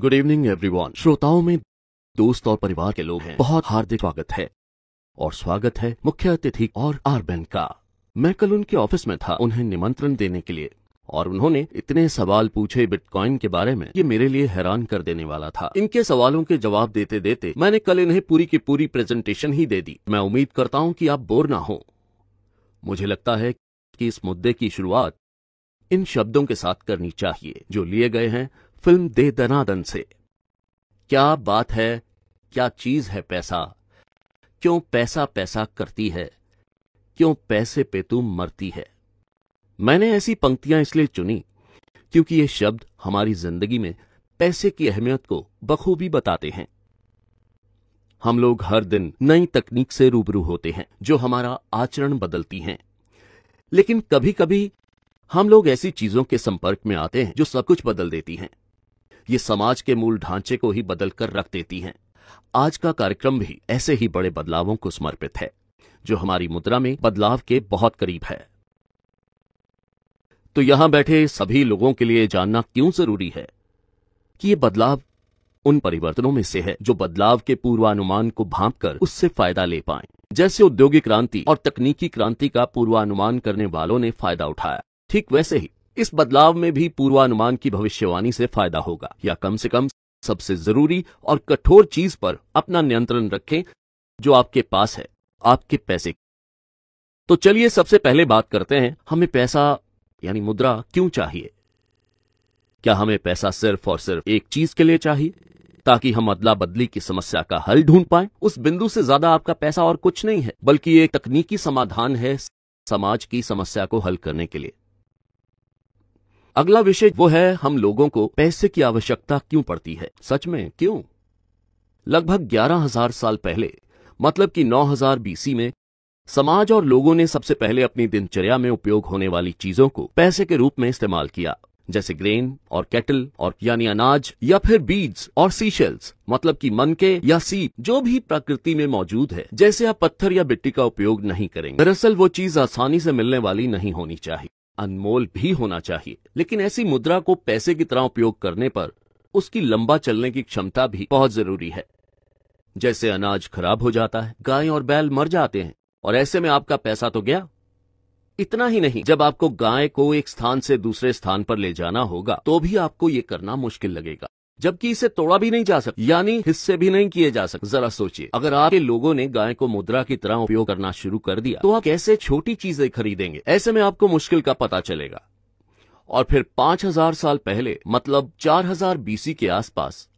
Good evening everyone श्रोताओं में दोस्त और परिवार के लोग हैं बहुत हार्दिक स्वागत है और स्वागत है मुख्य अतिथि और आरबेन का मैं कल उनके ऑफिस में था उन्हें निमंत्रण देने के लिए और उन्होंने इतने सवाल पूछे बिटकॉइन के बारे में ये मेरे लिए हैरान कर देने वाला था इनके सवालों के जवाब देते देते मैंने कल इन्हें पूरी की पूरी प्रेजेंटेशन ही दे दी मैं उम्मीद करता हूँ कि आप बोर ना हो मुझे लगता है कि इस मुद्दे की शुरुआत इन शब्दों के साथ करनी चाहिए जो लिए गए हैं फिल्म दे दनादन से क्या बात है क्या चीज है पैसा क्यों पैसा पैसा करती है क्यों पैसे पे तू मरती है मैंने ऐसी पंक्तियां इसलिए चुनी क्योंकि ये शब्द हमारी जिंदगी में पैसे की अहमियत को बखूबी बताते हैं हम लोग हर दिन नई तकनीक से रूबरू होते हैं जो हमारा आचरण बदलती हैं लेकिन कभी कभी हम लोग ऐसी चीजों के संपर्क में आते हैं जो सब कुछ बदल देती हैं ये समाज के मूल ढांचे को ही बदल कर रख देती हैं आज का कार्यक्रम भी ऐसे ही बड़े बदलावों को समर्पित है जो हमारी मुद्रा में बदलाव के बहुत करीब है तो यहां बैठे सभी लोगों के लिए जानना क्यों जरूरी है कि ये बदलाव उन परिवर्तनों में से है जो बदलाव के पूर्वानुमान को भांप कर उससे फायदा ले पाए जैसे औद्योगिक क्रांति और तकनीकी क्रांति का पूर्वानुमान करने वालों ने फायदा उठाया ठीक वैसे ही इस बदलाव में भी पूर्वानुमान की भविष्यवाणी से फायदा होगा या कम से कम सबसे जरूरी और कठोर चीज पर अपना नियंत्रण रखें जो आपके पास है आपके पैसे तो चलिए सबसे पहले बात करते हैं हमें पैसा यानी मुद्रा क्यों चाहिए क्या हमें पैसा सिर्फ और सिर्फ एक चीज के लिए चाहिए ताकि हम अदला बदली की समस्या का हल ढूंढ पाए उस बिंदु से ज्यादा आपका पैसा और कुछ नहीं है बल्कि एक तकनीकी समाधान है समाज की समस्या को हल करने के लिए अगला विषय वो है हम लोगों को पैसे की आवश्यकता क्यों पड़ती है सच में क्यों लगभग ग्यारह हजार साल पहले मतलब कि 9000 बीसी में समाज और लोगों ने सबसे पहले अपनी दिनचर्या में उपयोग होने वाली चीजों को पैसे के रूप में इस्तेमाल किया जैसे ग्रेन और कैटल और यानी अनाज या फिर बीड्स और सीशेल्स मतलब कि मनके या सीप जो भी प्रकृति में मौजूद है जैसे आप पत्थर या मिट्टी का उपयोग नहीं करेंगे दरअसल वो चीज आसानी से मिलने वाली नहीं होनी चाहिए अनमोल भी होना चाहिए लेकिन ऐसी मुद्रा को पैसे की तरह उपयोग करने पर उसकी लंबा चलने की क्षमता भी बहुत जरूरी है जैसे अनाज खराब हो जाता है गाय और बैल मर जाते हैं और ऐसे में आपका पैसा तो गया इतना ही नहीं जब आपको गाय को एक स्थान से दूसरे स्थान पर ले जाना होगा तो भी आपको ये करना मुश्किल लगेगा जबकि इसे तोड़ा भी नहीं जा सकता यानी हिस्से भी नहीं किए जा सकते जरा सोचिए अगर आपके लोगों ने गाय को मुद्रा की तरह उपयोग करना शुरू कर दिया तो आप कैसे छोटी चीजें खरीदेंगे ऐसे में आपको मुश्किल का पता चलेगा और फिर 5000 साल पहले मतलब 4000 बीसी के आसपास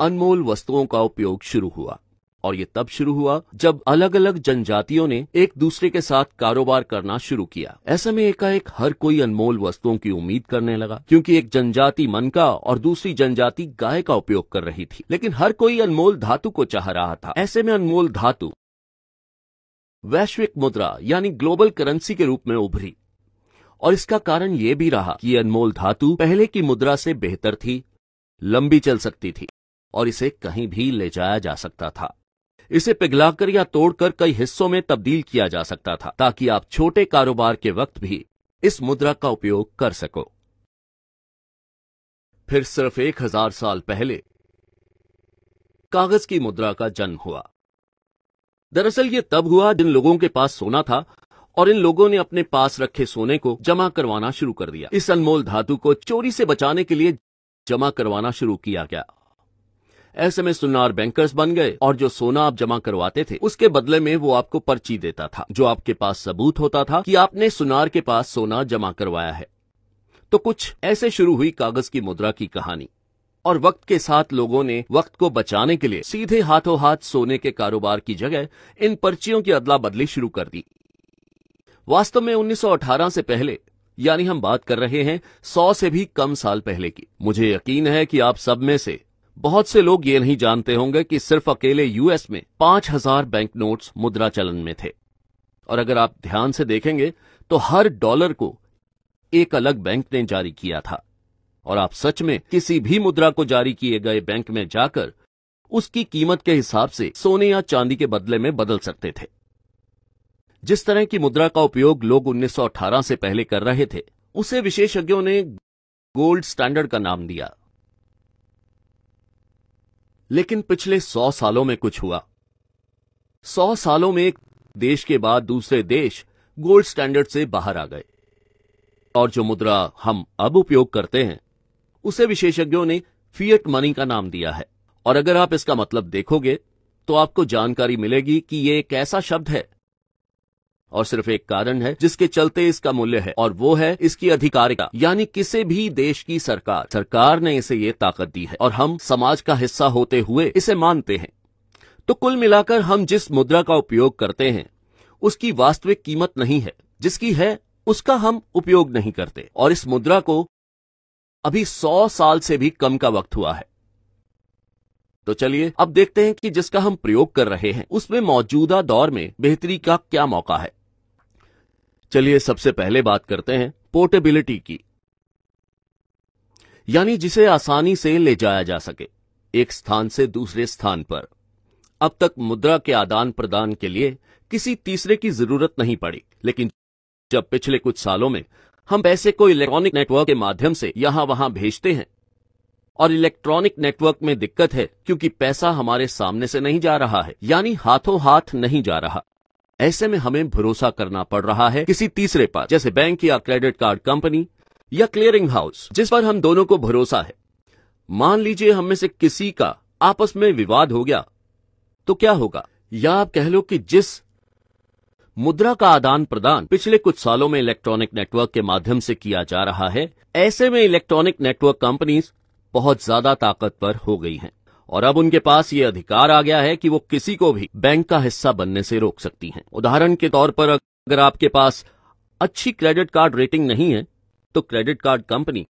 अनमोल वस्तुओं का उपयोग शुरू हुआ और ये तब शुरू हुआ जब अलग अलग जनजातियों ने एक दूसरे के साथ कारोबार करना शुरू किया ऐसे में एकाएक हर कोई अनमोल वस्तुओं की उम्मीद करने लगा क्योंकि एक जनजाति मन का और दूसरी जनजाति गाय का उपयोग कर रही थी लेकिन हर कोई अनमोल धातु को चाह रहा था ऐसे में अनमोल धातु वैश्विक मुद्रा यानी ग्लोबल करेंसी के रूप में उभरी और इसका कारण यह भी रहा कि अनमोल धातु पहले की मुद्रा से बेहतर थी लंबी चल सकती थी और इसे कहीं भी ले जाया जा सकता था इसे पिघलाकर या तोड़कर कई हिस्सों में तब्दील किया जा सकता था ताकि आप छोटे कारोबार के वक्त भी इस मुद्रा का उपयोग कर सको फिर सिर्फ एक हजार साल पहले कागज की मुद्रा का जन्म हुआ दरअसल ये तब हुआ जिन लोगों के पास सोना था और इन लोगों ने अपने पास रखे सोने को जमा करवाना शुरू कर दिया इस अनमोल धातु को चोरी से बचाने के लिए जमा करवाना शुरू किया गया ऐसे में सुनार बैंकर्स बन गए और जो सोना आप जमा करवाते थे उसके बदले में वो आपको पर्ची देता था जो आपके पास सबूत होता था कि आपने सुनार के पास सोना जमा करवाया है तो कुछ ऐसे शुरू हुई कागज की मुद्रा की कहानी और वक्त के साथ लोगों ने वक्त को बचाने के लिए सीधे हाथों हाथ सोने के कारोबार की जगह इन पर्चियों की अदला बदली शुरू कर दी वास्तव में 1918 से पहले यानी हम बात कर रहे हैं सौ से भी कम साल पहले की मुझे यकीन है कि आप सब में से बहुत से लोग ये नहीं जानते होंगे कि सिर्फ अकेले यूएस में पांच हजार बैंक नोट्स मुद्रा चलन में थे और अगर आप ध्यान से देखेंगे तो हर डॉलर को एक अलग बैंक ने जारी किया था और आप सच में किसी भी मुद्रा को जारी किए गए बैंक में जाकर उसकी कीमत के हिसाब से सोने या चांदी के बदले में बदल सकते थे जिस तरह की मुद्रा का उपयोग लोग 1918 से पहले कर रहे थे उसे विशेषज्ञों ने गोल्ड स्टैंडर्ड का नाम दिया लेकिन पिछले सौ सालों में कुछ हुआ सौ सालों में एक देश के बाद दूसरे देश गोल्ड स्टैंडर्ड से बाहर आ गए और जो मुद्रा हम अब उपयोग करते हैं उसे विशेषज्ञों ने फियट मनी का नाम दिया है और अगर आप इसका मतलब देखोगे तो आपको जानकारी मिलेगी कि यह एक ऐसा शब्द है और सिर्फ एक कारण है जिसके चलते इसका मूल्य है और वो है इसकी अधिकारिता यानी किसी भी देश की सरकार सरकार ने इसे ये ताकत दी है और हम समाज का हिस्सा होते हुए इसे मानते हैं तो कुल मिलाकर हम जिस मुद्रा का उपयोग करते हैं उसकी वास्तविक कीमत नहीं है जिसकी है उसका हम उपयोग नहीं करते और इस मुद्रा को अभी सौ साल से भी कम का वक्त हुआ है तो चलिए अब देखते हैं कि जिसका हम प्रयोग कर रहे हैं उसमें मौजूदा दौर में बेहतरी का क्या मौका है चलिए सबसे पहले बात करते हैं पोर्टेबिलिटी की यानी जिसे आसानी से ले जाया जा सके एक स्थान से दूसरे स्थान पर अब तक मुद्रा के आदान प्रदान के लिए किसी तीसरे की जरूरत नहीं पड़ी लेकिन जब पिछले कुछ सालों में हम पैसे को इलेक्ट्रॉनिक नेटवर्क के माध्यम से यहां वहां भेजते हैं और इलेक्ट्रॉनिक नेटवर्क में दिक्कत है क्योंकि पैसा हमारे सामने से नहीं जा रहा है यानी हाथों हाथ नहीं जा रहा ऐसे में हमें भरोसा करना पड़ रहा है किसी तीसरे पर जैसे बैंक या क्रेडिट कार्ड कंपनी या क्लियरिंग हाउस जिस पर हम दोनों को भरोसा है मान लीजिए हम में से किसी का आपस में विवाद हो गया तो क्या होगा या आप कह लो कि जिस मुद्रा का आदान प्रदान पिछले कुछ सालों में इलेक्ट्रॉनिक नेटवर्क के माध्यम से किया जा रहा है ऐसे में इलेक्ट्रॉनिक नेटवर्क कंपनीज बहुत ज्यादा ताकतवर हो गई हैं और अब उनके पास ये अधिकार आ गया है कि वो किसी को भी बैंक का हिस्सा बनने से रोक सकती हैं उदाहरण के तौर पर अगर आपके पास अच्छी क्रेडिट कार्ड रेटिंग नहीं है तो क्रेडिट कार्ड कंपनी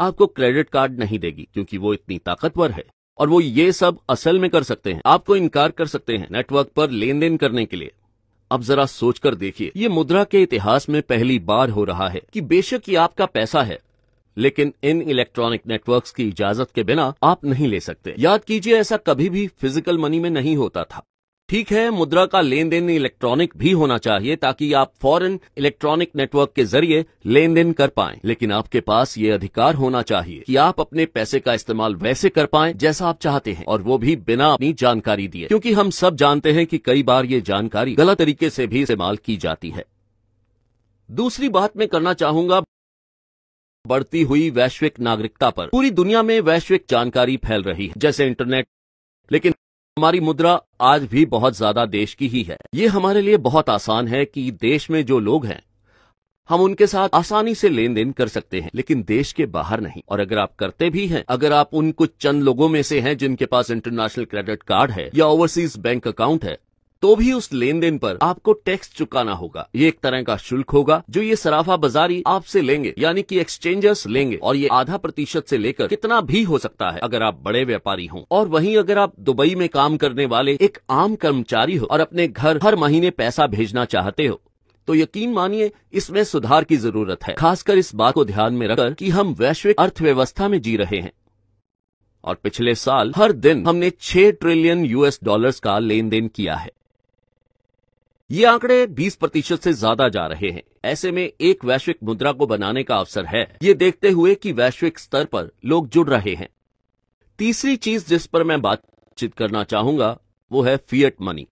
आपको क्रेडिट कार्ड नहीं देगी क्योंकि वो इतनी ताकतवर है और वो ये सब असल में कर सकते हैं आपको इनकार कर सकते हैं नेटवर्क पर लेन देन करने के लिए अब जरा सोचकर देखिए ये मुद्रा के इतिहास में पहली बार हो रहा है कि बेशक ये आपका पैसा है लेकिन इन इलेक्ट्रॉनिक नेटवर्क्स की इजाजत के बिना आप नहीं ले सकते याद कीजिए ऐसा कभी भी फिजिकल मनी में नहीं होता था ठीक है मुद्रा का लेन देन इलेक्ट्रॉनिक भी होना चाहिए ताकि आप फॉरेन इलेक्ट्रॉनिक नेटवर्क के जरिए लेन देन कर पाए लेकिन आपके पास ये अधिकार होना चाहिए कि आप अपने पैसे का इस्तेमाल वैसे कर पाए जैसा आप चाहते हैं और वो भी बिना अपनी जानकारी दिए क्योंकि हम सब जानते हैं कि कई बार ये जानकारी गलत तरीके से भी इस्तेमाल की जाती है दूसरी बात मैं करना चाहूंगा बढ़ती हुई वैश्विक नागरिकता पर पूरी दुनिया में वैश्विक जानकारी फैल रही है जैसे इंटरनेट लेकिन हमारी मुद्रा आज भी बहुत ज्यादा देश की ही है ये हमारे लिए बहुत आसान है कि देश में जो लोग हैं हम उनके साथ आसानी से लेन देन कर सकते हैं लेकिन देश के बाहर नहीं और अगर आप करते भी हैं अगर आप उन कुछ चंद लोगों में से हैं जिनके पास इंटरनेशनल क्रेडिट कार्ड है या ओवरसीज बैंक अकाउंट है तो भी उस लेन देन पर आपको टैक्स चुकाना होगा ये एक तरह का शुल्क होगा जो ये सराफा बाजारी आपसे लेंगे यानी कि एक्सचेंजर्स लेंगे और ये आधा प्रतिशत से लेकर कितना भी हो सकता है अगर आप बड़े व्यापारी हों और वहीं अगर आप दुबई में काम करने वाले एक आम कर्मचारी हो और अपने घर हर महीने पैसा भेजना चाहते हो तो यकीन मानिए इसमें सुधार की जरूरत है खासकर इस बात को ध्यान में रखकर कि हम वैश्विक अर्थव्यवस्था में जी रहे हैं और पिछले साल हर दिन हमने 6 ट्रिलियन यूएस डॉलर्स का लेन देन किया है ये आंकड़े 20 प्रतिशत से ज्यादा जा रहे हैं ऐसे में एक वैश्विक मुद्रा को बनाने का अवसर है ये देखते हुए कि वैश्विक स्तर पर लोग जुड़ रहे हैं तीसरी चीज जिस पर मैं बातचीत करना चाहूंगा वो है फियट मनी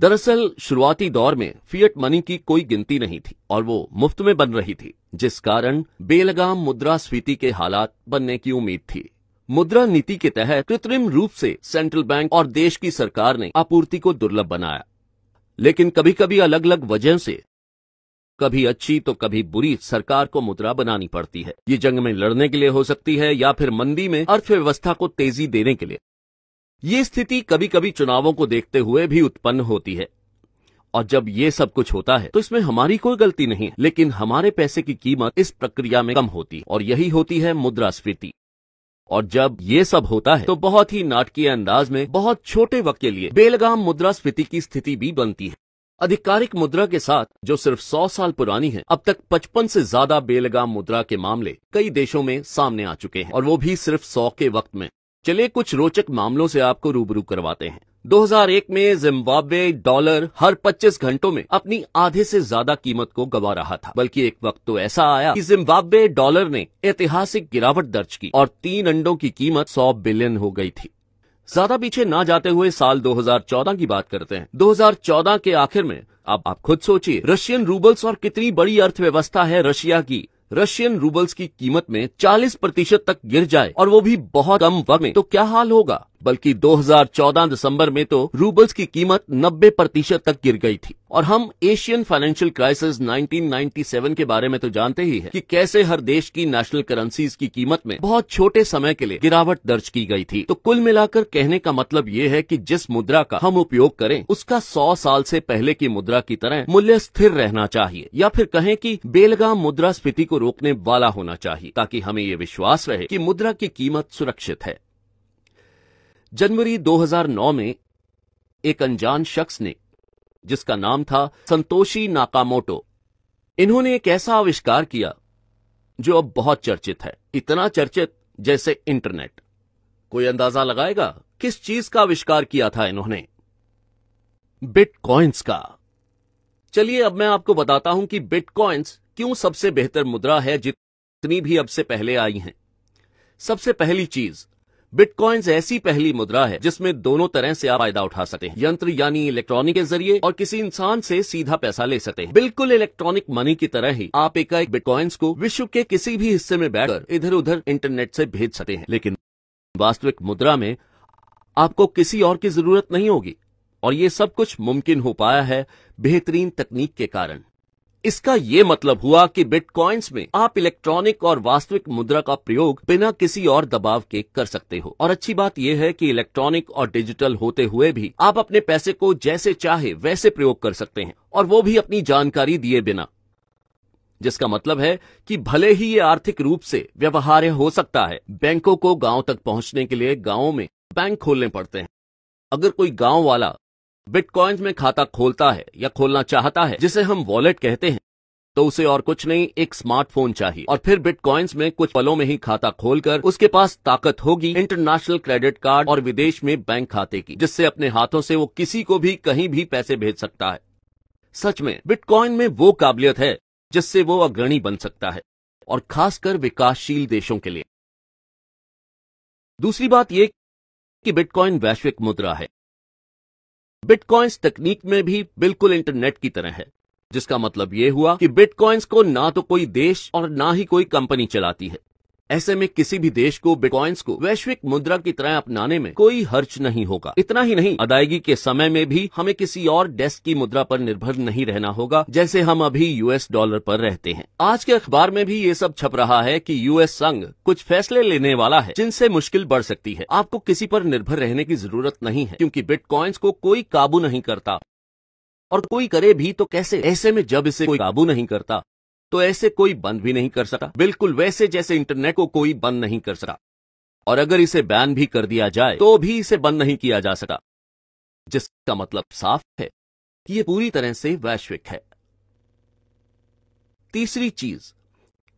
दरअसल शुरुआती दौर में फियट मनी की कोई गिनती नहीं थी और वो मुफ्त में बन रही थी जिस कारण बेलगाम मुद्रा स्फीति के हालात बनने की उम्मीद थी मुद्रा नीति के तहत कृत्रिम रूप से सेंट्रल बैंक और देश की सरकार ने आपूर्ति को दुर्लभ बनाया लेकिन कभी कभी अलग अलग वजह से कभी अच्छी तो कभी बुरी सरकार को मुद्रा बनानी पड़ती है ये जंग में लड़ने के लिए हो सकती है या फिर मंदी में अर्थव्यवस्था को तेजी देने के लिए ये स्थिति कभी कभी चुनावों को देखते हुए भी उत्पन्न होती है और जब ये सब कुछ होता है तो इसमें हमारी कोई गलती नहीं है लेकिन हमारे पैसे की कीमत इस प्रक्रिया में कम होती और यही होती है मुद्रास्फीति और जब ये सब होता है तो बहुत ही नाटकीय अंदाज में बहुत छोटे वक्त के लिए बेलगाम मुद्रा स्फीति की स्थिति भी बनती है आधिकारिक मुद्रा के साथ जो सिर्फ 100 साल पुरानी है अब तक 55 से ज्यादा बेलगाम मुद्रा के मामले कई देशों में सामने आ चुके हैं और वो भी सिर्फ 100 के वक्त में चलिए कुछ रोचक मामलों से आपको रूबरू करवाते हैं 2001 में जिम्बाब्वे डॉलर हर 25 घंटों में अपनी आधे से ज्यादा कीमत को गवा रहा था बल्कि एक वक्त तो ऐसा आया कि जिम्बाब्वे डॉलर ने ऐतिहासिक गिरावट दर्ज की और तीन अंडों की कीमत 100 बिलियन हो गई थी ज्यादा पीछे ना जाते हुए साल 2014 की बात करते हैं 2014 के आखिर में अब आप खुद सोचिए रशियन रूबल्स और कितनी बड़ी अर्थव्यवस्था है रशिया की रशियन रूबल्स की कीमत में 40 प्रतिशत तक गिर जाए और वो भी बहुत कम वक्त में तो क्या हाल होगा बल्कि 2014 दिसंबर में तो रूबल्स की कीमत 90 प्रतिशत तक गिर गई थी और हम एशियन फाइनेंशियल क्राइसिस 1997 के बारे में तो जानते ही है कि कैसे हर देश की नेशनल करेंसीज की कीमत में बहुत छोटे समय के लिए गिरावट दर्ज की गई थी तो कुल मिलाकर कहने का मतलब ये है कि जिस मुद्रा का हम उपयोग करें उसका 100 साल से पहले की मुद्रा की तरह मूल्य स्थिर रहना चाहिए या फिर कहें कि बेलगाम मुद्रा स्फीति को रोकने वाला होना चाहिए ताकि हमें ये विश्वास रहे की मुद्रा की कीमत सुरक्षित है जनवरी 2009 में एक अनजान शख्स ने जिसका नाम था संतोषी नाकामोटो इन्होंने एक ऐसा आविष्कार किया जो अब बहुत चर्चित है इतना चर्चित जैसे इंटरनेट कोई अंदाजा लगाएगा किस चीज का आविष्कार किया था इन्होंने बिटकॉइंस का चलिए अब मैं आपको बताता हूं कि बिटकॉइंस क्यों सबसे बेहतर मुद्रा है जितनी भी अब से पहले आई हैं सबसे पहली चीज बिटकॉइंस ऐसी पहली मुद्रा है जिसमें दोनों तरह से आप फायदा उठा सकते हैं यंत्र यानी इलेक्ट्रॉनिक के जरिए और किसी इंसान से सीधा पैसा ले सकते हैं बिल्कुल इलेक्ट्रॉनिक मनी की तरह ही आप एक बिटकॉइंस को विश्व के किसी भी हिस्से में बैठकर इधर उधर इंटरनेट से भेज सकते हैं लेकिन वास्तविक मुद्रा में आपको किसी और की जरूरत नहीं होगी और ये सब कुछ मुमकिन हो पाया है बेहतरीन तकनीक के कारण इसका ये मतलब हुआ कि बिटकॉइंस में आप इलेक्ट्रॉनिक और वास्तविक मुद्रा का प्रयोग बिना किसी और दबाव के कर सकते हो और अच्छी बात यह है कि इलेक्ट्रॉनिक और डिजिटल होते हुए भी आप अपने पैसे को जैसे चाहे वैसे प्रयोग कर सकते हैं और वो भी अपनी जानकारी दिए बिना जिसका मतलब है कि भले ही ये आर्थिक रूप से व्यवहार्य हो सकता है बैंकों को गांव तक पहुंचने के लिए गांवों में बैंक खोलने पड़ते हैं अगर कोई गांव वाला बिटकॉइंस में खाता खोलता है या खोलना चाहता है जिसे हम वॉलेट कहते हैं तो उसे और कुछ नहीं एक स्मार्टफोन चाहिए और फिर बिटकॉइंस में कुछ पलों में ही खाता खोलकर उसके पास ताकत होगी इंटरनेशनल क्रेडिट कार्ड और विदेश में बैंक खाते की जिससे अपने हाथों से वो किसी को भी कहीं भी पैसे भेज सकता है सच में बिटकॉइन में वो काबिलियत है जिससे वो अग्रणी बन सकता है और खासकर विकासशील देशों के लिए दूसरी बात ये कि बिटकॉइन वैश्विक मुद्रा है बिटकॉइंस तकनीक में भी बिल्कुल इंटरनेट की तरह है जिसका मतलब यह हुआ कि बिटकॉइंस को ना तो कोई देश और ना ही कोई कंपनी चलाती है ऐसे में किसी भी देश को बिटकॉइंस को वैश्विक मुद्रा की तरह अपनाने में कोई हर्च नहीं होगा इतना ही नहीं अदायगी के समय में भी हमें किसी और डेस्क की मुद्रा पर निर्भर नहीं रहना होगा जैसे हम अभी यूएस डॉलर पर रहते हैं आज के अखबार में भी ये सब छप रहा है कि यूएस संघ कुछ फैसले लेने वाला है जिनसे मुश्किल बढ़ सकती है आपको किसी पर निर्भर रहने की जरूरत नहीं है क्यूँकी बिटकॉइंस को कोई काबू नहीं करता और कोई करे भी तो कैसे ऐसे में जब इसे कोई काबू नहीं करता तो ऐसे कोई बंद भी नहीं कर सकता बिल्कुल वैसे जैसे इंटरनेट को कोई बंद नहीं कर सकता और अगर इसे बैन भी कर दिया जाए तो भी इसे बंद नहीं किया जा सका जिसका मतलब साफ है कि यह पूरी तरह से वैश्विक है तीसरी चीज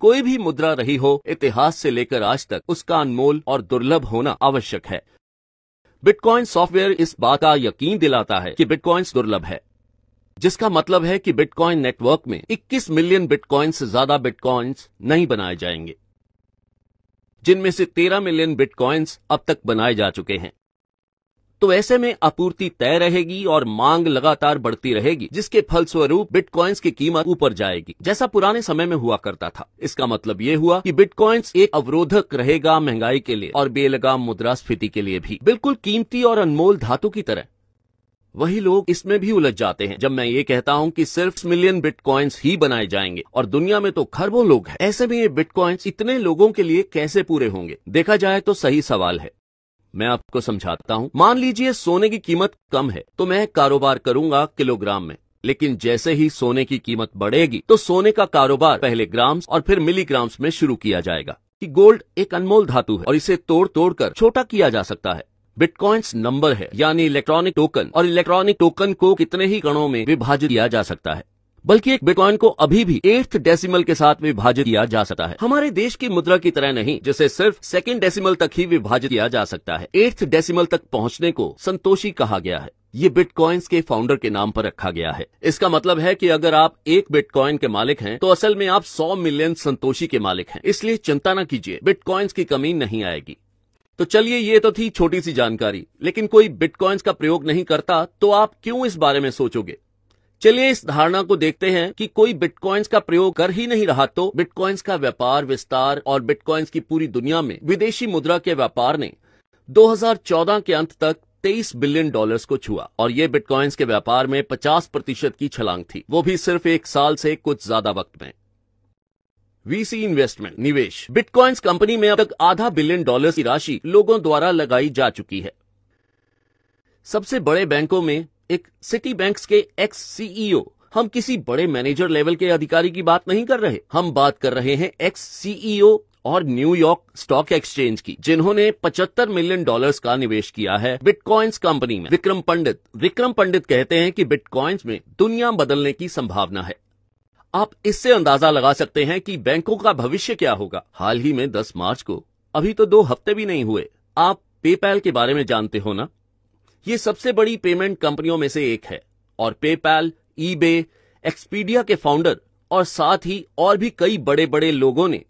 कोई भी मुद्रा रही हो इतिहास से लेकर आज तक उसका अनमोल और दुर्लभ होना आवश्यक है बिटकॉइन सॉफ्टवेयर इस बात का यकीन दिलाता है कि बिटकॉइंस दुर्लभ है जिसका मतलब है कि बिटकॉइन नेटवर्क में 21 मिलियन बिटकॉइन से ज्यादा बिटकॉइंस नहीं बनाए जाएंगे जिनमें से 13 मिलियन बिटकॉइंस अब तक बनाए जा चुके हैं तो ऐसे में आपूर्ति तय रहेगी और मांग लगातार बढ़ती रहेगी जिसके फलस्वरूप बिटकॉइंस की कीमत ऊपर जाएगी जैसा पुराने समय में हुआ करता था इसका मतलब ये हुआ कि बिटकॉइंस एक अवरोधक रहेगा महंगाई के लिए और बेलगाम मुद्रास्फीति के लिए भी बिल्कुल कीमती और अनमोल धातु की तरह वही लोग इसमें भी उलझ जाते हैं जब मैं ये कहता हूँ कि सिर्फ मिलियन बिटकॉइंस ही बनाए जाएंगे और दुनिया में तो खरबों लोग हैं ऐसे में ये बिटकॉइंस इतने लोगों के लिए कैसे पूरे होंगे देखा जाए तो सही सवाल है मैं आपको समझाता हूँ मान लीजिए सोने की कीमत कम है तो मैं कारोबार करूंगा किलोग्राम में लेकिन जैसे ही सोने की कीमत बढ़ेगी तो सोने का कारोबार पहले ग्राम्स और फिर मिलीग्राम्स में शुरू किया जाएगा कि गोल्ड एक अनमोल धातु है और इसे तोड़ तोड़ कर छोटा किया जा सकता है बिटकॉइंस नंबर है यानी इलेक्ट्रॉनिक टोकन और इलेक्ट्रॉनिक टोकन को कितने ही गणों में विभाजित किया जा सकता है बल्कि एक बिटकॉइन को अभी भी एट्थ डेसिमल के साथ विभाजित किया जा सकता है हमारे देश की मुद्रा की तरह नहीं जिसे सिर्फ सेकेंड डेसिमल तक ही विभाजित किया जा सकता है एट्थ डेसिमल तक पहुंचने को संतोषी कहा गया है ये बिटकॉइंस के फाउंडर के नाम पर रखा गया है इसका मतलब है कि अगर आप एक बिटकॉइन के मालिक हैं तो असल में आप 100 मिलियन संतोषी के मालिक हैं इसलिए चिंता न कीजिए बिटकॉइंस की कमी नहीं आएगी तो चलिए ये तो थी छोटी सी जानकारी लेकिन कोई बिटकॉइंस का प्रयोग नहीं करता तो आप क्यों इस बारे में सोचोगे चलिए इस धारणा को देखते हैं कि कोई बिटकॉइंस का प्रयोग कर ही नहीं रहा तो बिटकॉइंस का व्यापार विस्तार और बिटकॉइंस की पूरी दुनिया में विदेशी मुद्रा के व्यापार ने 2014 के अंत तक 23 बिलियन डॉलर्स को छुआ और ये बिटकॉइंस के व्यापार में 50 प्रतिशत की छलांग थी वो भी सिर्फ एक साल से कुछ ज्यादा वक्त में वीसी इन्वेस्टमेंट निवेश बिटकॉइंस कंपनी में अब तक आधा बिलियन डॉलर की राशि लोगों द्वारा लगाई जा चुकी है सबसे बड़े बैंकों में एक सिटी बैंक के एक्स सीईओ e हम किसी बड़े मैनेजर लेवल के अधिकारी की बात नहीं कर रहे हम बात कर रहे हैं एक्स सीईओ e और न्यूयॉर्क स्टॉक एक्सचेंज की जिन्होंने 75 मिलियन डॉलर्स का निवेश किया है बिटकॉइंस कंपनी में विक्रम पंडित विक्रम पंडित कहते हैं कि बिटकॉइंस में दुनिया बदलने की संभावना है आप इससे अंदाजा लगा सकते हैं कि बैंकों का भविष्य क्या होगा हाल ही में 10 मार्च को अभी तो दो हफ्ते भी नहीं हुए आप पेपैल के बारे में जानते हो ना ये सबसे बड़ी पेमेंट कंपनियों में से एक है और पेपैल ईबे एक्सपीडिया के फाउंडर और साथ ही और भी कई बड़े बड़े लोगों ने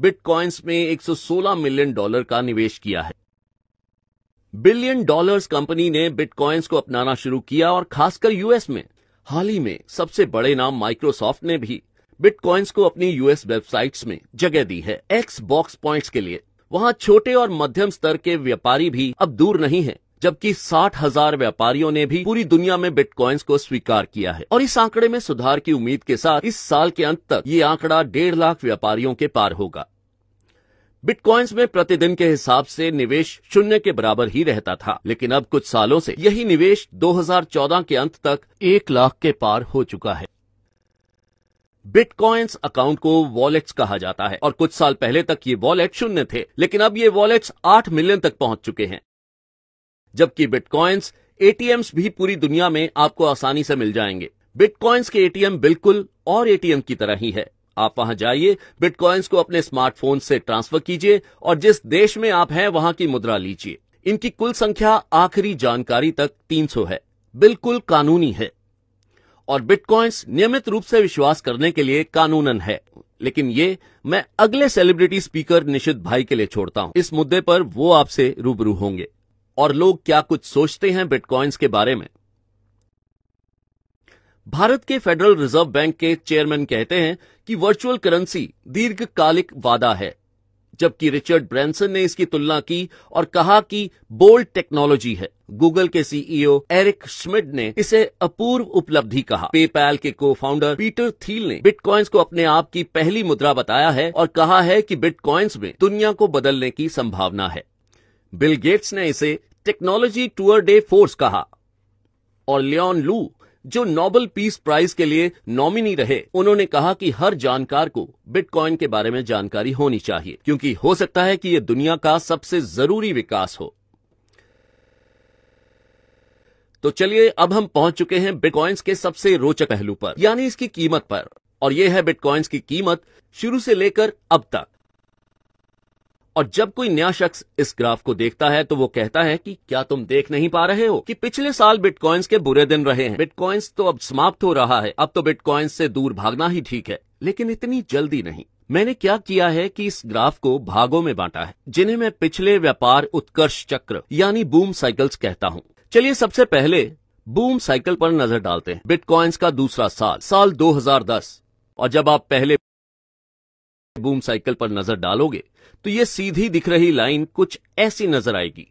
बिटकॉइंस में 116 मिलियन डॉलर का निवेश किया है बिलियन डॉलर्स कंपनी ने बिटकॉइंस को अपनाना शुरू किया और खासकर यूएस में हाल ही में सबसे बड़े नाम माइक्रोसॉफ्ट ने भी बिटकॉइंस को अपनी यूएस वेबसाइट्स में जगह दी है एक्स बॉक्स प्वाइंट के लिए वहाँ छोटे और मध्यम स्तर के व्यापारी भी अब दूर नहीं है जबकि साठ हजार व्यापारियों ने भी पूरी दुनिया में बिटकॉइंस को स्वीकार किया है और इस आंकड़े में सुधार की उम्मीद के साथ इस साल के अंत तक ये आंकड़ा डेढ़ लाख व्यापारियों के पार होगा बिटकॉइंस में प्रतिदिन के हिसाब से निवेश शून्य के बराबर ही रहता था लेकिन अब कुछ सालों से यही निवेश 2014 के अंत तक एक लाख के पार हो चुका है बिटकॉइंस अकाउंट को वॉलेट्स कहा जाता है और कुछ साल पहले तक ये वॉलेट शून्य थे लेकिन अब ये वॉलेट्स आठ मिलियन तक पहुंच चुके हैं जबकि बिटकॉइंस एटीएम्स भी पूरी दुनिया में आपको आसानी से मिल जाएंगे बिटकॉइंस के एटीएम बिल्कुल और एटीएम की तरह ही है आप वहां जाइए बिटकॉइंस को अपने स्मार्टफोन से ट्रांसफर कीजिए और जिस देश में आप हैं वहां की मुद्रा लीजिए इनकी कुल संख्या आखिरी जानकारी तक 300 है बिल्कुल कानूनी है और बिटकॉइंस नियमित रूप से विश्वास करने के लिए कानूनन है लेकिन ये मैं अगले सेलिब्रिटी स्पीकर निशित भाई के लिए छोड़ता हूं इस मुद्दे पर वो आपसे रूबरू होंगे और लोग क्या कुछ सोचते हैं बिटकॉइंस के बारे में भारत के फेडरल रिजर्व बैंक के चेयरमैन कहते हैं कि वर्चुअल करेंसी दीर्घकालिक वादा है जबकि रिचर्ड ब्रैंसन ने इसकी तुलना की और कहा कि बोल्ड टेक्नोलॉजी है गूगल के सीईओ एरिक स्मिड ने इसे अपूर्व उपलब्धि कहा पेपैल के को फाउंडर पीटर थील ने बिटकॉइंस को अपने आप की पहली मुद्रा बताया है और कहा है कि बिटकॉइंस में दुनिया को बदलने की संभावना है बिल गेट्स ने इसे टेक्नोलॉजी टूअर डे फोर्स कहा और लियोन लू जो नोबल पीस प्राइज के लिए नॉमिनी रहे उन्होंने कहा कि हर जानकार को बिटकॉइन के बारे में जानकारी होनी चाहिए क्योंकि हो सकता है कि यह दुनिया का सबसे जरूरी विकास हो तो चलिए अब हम पहुंच चुके हैं बिटकॉइंस के सबसे रोचक पहलू पर यानी इसकी कीमत पर और यह है बिटकॉइंस की कीमत शुरू से लेकर अब तक और जब कोई नया शख्स इस ग्राफ को देखता है तो वो कहता है कि क्या तुम देख नहीं पा रहे हो कि पिछले साल बिटकॉइंस के बुरे दिन रहे हैं बिटकॉइंस तो अब समाप्त हो रहा है अब तो बिटकॉइंस से दूर भागना ही ठीक है लेकिन इतनी जल्दी नहीं मैंने क्या किया है कि इस ग्राफ को भागों में बांटा है जिन्हें मैं पिछले व्यापार उत्कर्ष चक्र यानी बूम साइकिल्स कहता हूँ चलिए सबसे पहले बूम साइकिल पर नजर डालते हैं बिटकॉइंस का दूसरा साल साल 2010 और जब आप पहले बूम साइकिल पर नजर डालोगे तो ये सीधी दिख रही लाइन कुछ ऐसी नजर आएगी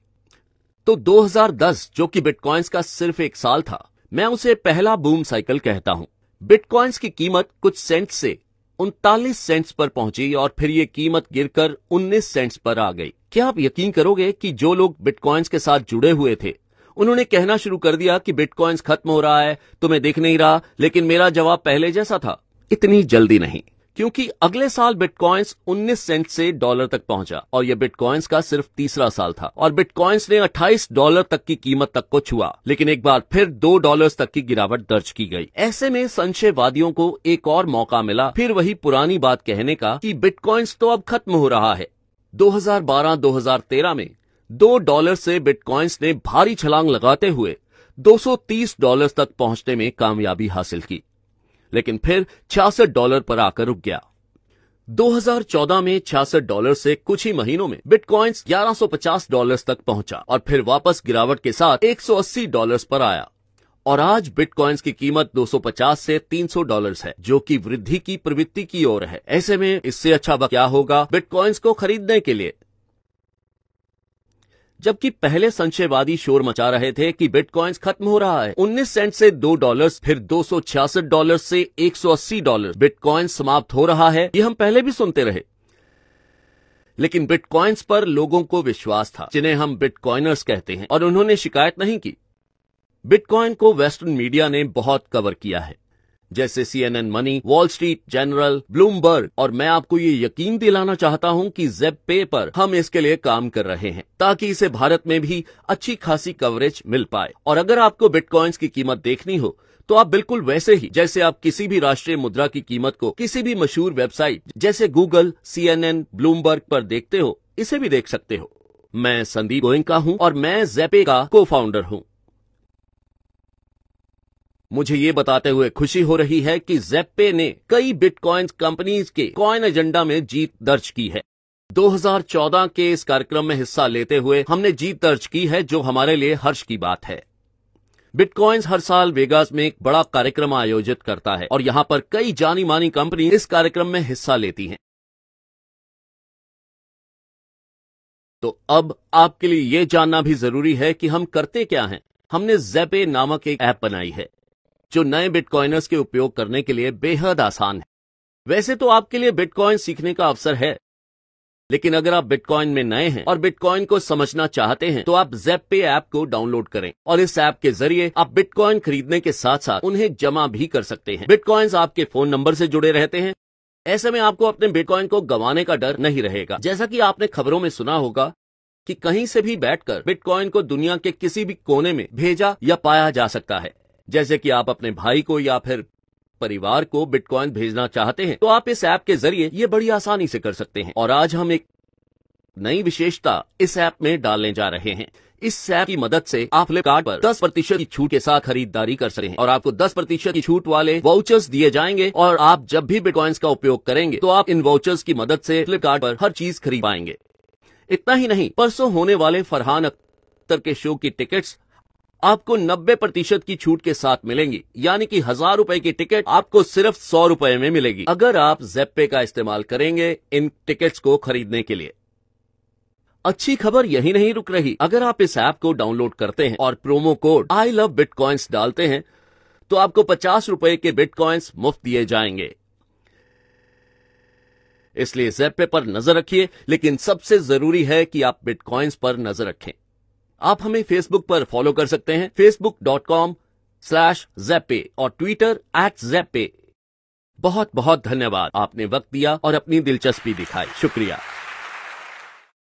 तो 2010 जो कि बिटकॉइंस का सिर्फ एक साल था मैं उसे पहला बूम साइकिल कहता हूं बिटकॉइंस की कीमत कुछ सेंट से उनतालीस सेंट्स पर पहुंची और फिर ये कीमत गिरकर 19 सेंट्स पर आ गई क्या आप यकीन करोगे कि जो लोग बिटकॉइंस के साथ जुड़े हुए थे उन्होंने कहना शुरू कर दिया कि बिटकॉइंस खत्म हो रहा है तो मैं देख नहीं रहा लेकिन मेरा जवाब पहले जैसा था इतनी जल्दी नहीं क्योंकि अगले साल बिटकॉइंस 19 सेंट से डॉलर तक पहुंचा और यह बिटकॉइंस का सिर्फ तीसरा साल था और बिटकॉइंस ने 28 डॉलर तक की कीमत तक को छुआ लेकिन एक बार फिर दो डॉलर तक की गिरावट दर्ज की गई ऐसे में संशयवादियों को एक और मौका मिला फिर वही पुरानी बात कहने का कि बिटकॉइंस तो अब खत्म हो रहा है 2012-2013 में दो डॉलर से बिटकॉइंस ने भारी छलांग लगाते हुए 230 डॉलर तक पहुंचने में कामयाबी हासिल की लेकिन फिर छियासठ डॉलर पर आकर रुक गया 2014 में छियासठ डॉलर से कुछ ही महीनों में बिटकॉइंस 1150 डॉलर्स तक पहुंचा और फिर वापस गिरावट के साथ 180 डॉलर्स पर आया और आज बिटकॉइंस की कीमत 250 से 300 डॉलर्स है जो कि वृद्धि की प्रवृत्ति की ओर है ऐसे में इससे अच्छा क्या होगा बिटकॉइंस को खरीदने के लिए जबकि पहले संशयवादी शोर मचा रहे थे कि बिटकॉइंस खत्म हो रहा है 19 सेंट से दो डॉलर फिर दो डॉलर से 180 डॉलर बिटकॉइन समाप्त हो रहा है ये हम पहले भी सुनते रहे लेकिन बिटकॉइंस पर लोगों को विश्वास था जिन्हें हम बिटकॉइनर्स कहते हैं और उन्होंने शिकायत नहीं की बिटकॉइन को वेस्टर्न मीडिया ने बहुत कवर किया है जैसे CNN money Wall Street journal Bloomberg और मैं आपको ये यकीन दिलाना चाहता हूँ कि जेब पे पर हम इसके लिए काम कर रहे हैं ताकि इसे भारत में भी अच्छी खासी कवरेज मिल पाए और अगर आपको बिटकॉइंस की कीमत देखनी हो तो आप बिल्कुल वैसे ही जैसे आप किसी भी राष्ट्रीय मुद्रा की कीमत को किसी भी मशहूर वेबसाइट जैसे गूगल एन ब्लूमबर्ग पर देखते हो इसे भी देख सकते हो मैं संदीप गोयंका हूँ और मैं जेपे का को फाउंडर हूँ मुझे ये बताते हुए खुशी हो रही है कि जेप्पे ने कई बिटकॉइन कंपनीज के कॉइन एजेंडा में जीत दर्ज की है 2014 के इस कार्यक्रम में हिस्सा लेते हुए हमने जीत दर्ज की है जो हमारे लिए हर्ष की बात है बिटकॉइंस हर साल वेगास में एक बड़ा कार्यक्रम आयोजित करता है और यहाँ पर कई जानी मानी कंपनी इस कार्यक्रम में हिस्सा लेती हैं। तो अब आपके लिए ये जानना भी जरूरी है कि हम करते क्या हैं हमने जेपे नामक एक ऐप बनाई है जो नए बिटकॉइनर्स के उपयोग करने के लिए बेहद आसान है वैसे तो आपके लिए बिटकॉइन सीखने का अवसर है लेकिन अगर आप बिटकॉइन में नए हैं और बिटकॉइन को समझना चाहते हैं तो आप जेपे पे ऐप को डाउनलोड करें और इस ऐप के जरिए आप बिटकॉइन खरीदने के साथ साथ उन्हें जमा भी कर सकते हैं बिटकॉइंस आपके फोन नंबर से जुड़े रहते हैं ऐसे में आपको अपने बिटकॉइन को गंवाने का डर नहीं रहेगा जैसा कि आपने खबरों में सुना होगा कि कहीं से भी बैठकर बिटकॉइन को दुनिया के किसी भी कोने में भेजा या पाया जा सकता है जैसे कि आप अपने भाई को या फिर परिवार को बिटकॉइन भेजना चाहते हैं तो आप इस ऐप के जरिए ये बड़ी आसानी से कर सकते हैं और आज हम एक नई विशेषता इस ऐप में डालने जा रहे हैं इस ऐप की मदद से आप फ्लिपकार्ट पर 10 प्रतिशत की छूट के साथ खरीदारी कर सकते हैं और आपको 10 प्रतिशत की छूट वाले वाउचर्स दिए जाएंगे और आप जब भी बिटकॉइंस का उपयोग करेंगे तो आप इन वाउचर्स की मदद से फ्लिपकार्ट पर हर चीज खरीद पाएंगे इतना ही नहीं परसों होने वाले फरहान अख्तर के शो की टिकट्स आपको 90 प्रतिशत की छूट के साथ मिलेंगी यानी कि हजार रूपए की टिकट आपको सिर्फ सौ रूपये में मिलेगी अगर आप जेपे का इस्तेमाल करेंगे इन टिकट्स को खरीदने के लिए अच्छी खबर यही नहीं रुक रही अगर आप इस ऐप को डाउनलोड करते हैं और promo code I love bitcoins डालते हैं तो आपको पचास रूपये के बिटकॉइंस मुफ्त दिए जाएंगे इसलिए जेपे पर नजर रखिए लेकिन सबसे जरूरी है कि आप बिटकॉइंस पर नजर रखें आप हमें फेसबुक पर फॉलो कर सकते हैं फेसबुक डॉट कॉम स्लैश जेपे और ट्विटर एट जैपे बहुत बहुत धन्यवाद आपने वक्त दिया और अपनी दिलचस्पी दिखाई शुक्रिया